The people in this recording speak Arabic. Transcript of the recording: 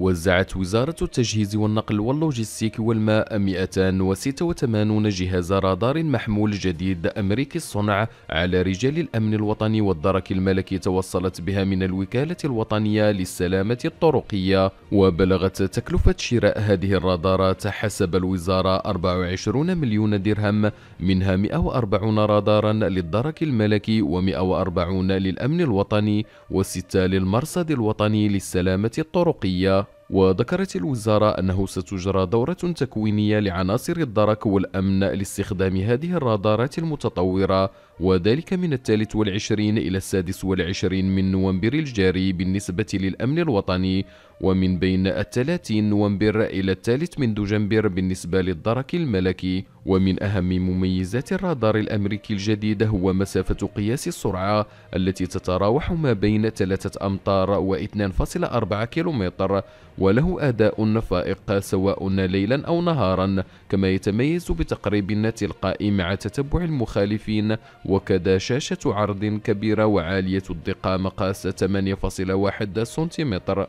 وزعت وزارة التجهيز والنقل واللوجستيك والماء 286 جهاز رادار محمول جديد أمريكي الصنع على رجال الأمن الوطني والدرك الملكي توصلت بها من الوكالة الوطنية للسلامة الطرقية وبلغت تكلفة شراء هذه الرادارات حسب الوزارة 24 مليون درهم منها 140 رادارا للدرك الملكي و140 للأمن الوطني وستة للمرصد الوطني للسلامة الطرقية وذكرت الوزارة أنه ستجرى دورة تكوينية لعناصر الدرك والأمن لاستخدام هذه الرادارات المتطورة وذلك من الثالث والعشرين إلى السادس والعشرين من نوفمبر الجاري بالنسبة للأمن الوطني ومن بين التلات نوفمبر إلى الثالث من دجنبر بالنسبة للدرك الملكي ومن أهم مميزات الرادار الأمريكي الجديد هو مسافة قياس السرعة التي تتراوح ما بين 3 أمتار و 2.4 كيلومتر وله أداء فائق سواء ليلا أو نهارا كما يتميز بتقريب تلقائي مع تتبع المخالفين وكذا شاشة عرض كبيرة وعالية الدقة مقاس 8.1 سنتيمتر